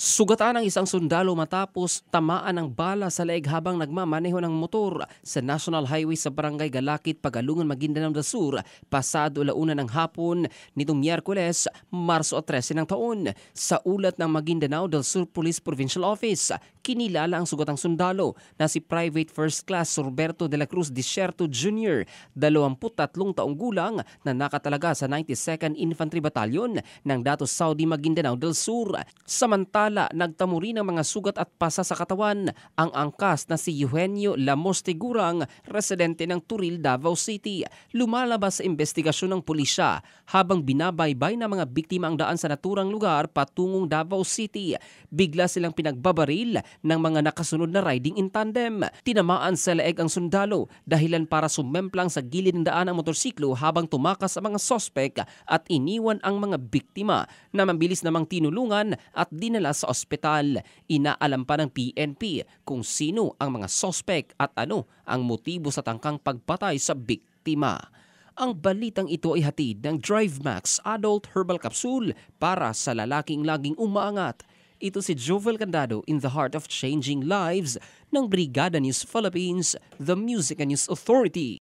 Sugatan ng isang sundalo matapos tamaan ng bala sa leeg habang nagmamaneho ng motor sa National Highway sa Barangay Galakit, Pagalungan, Maguindanao del Sur, pasado launa ng hapon nitong Miyerkules, Marso 13 ng taon. Sa ulat ng Maguindanao del Sur Police Provincial Office, kinilala ang sugatang sundalo na si Private First Class Roberto de la Cruz Diserto Jr., 23 taong gulang na nakatalaga sa 92nd Infantry Battalion ng Datos Saudi Maguindanao del Sur. Samantala, nagtamo rin ng mga sugat at pasa sa katawan ang angkas na si Eugenio Lamostigurang, residente ng Turil, Davao City. Lumalabas sa investigasyon ng pulisya habang binabaybay ng mga biktima ang daan sa naturang lugar patungong Davao City. Bigla silang pinagbabaril ng mga nakasunod na riding in tandem. Tinamaan sa leeg ang sundalo dahilan para sumemplang sa gilid ng daan ang motorsiklo habang tumakas ang mga sospek at iniwan ang mga biktima na mabilis namang tinulungan at dinala sa ospital. Inaalam pa ng PNP kung sino ang mga sospek at ano ang motibo sa tangkang pagpatay sa biktima. Ang balitang ito ay hatid ng DriveMax Adult Herbal Capsule para sa lalaking laging umaangat. Ito si Jovel Candado in the heart of changing lives ng Brigada News Philippines, the Music and News Authority.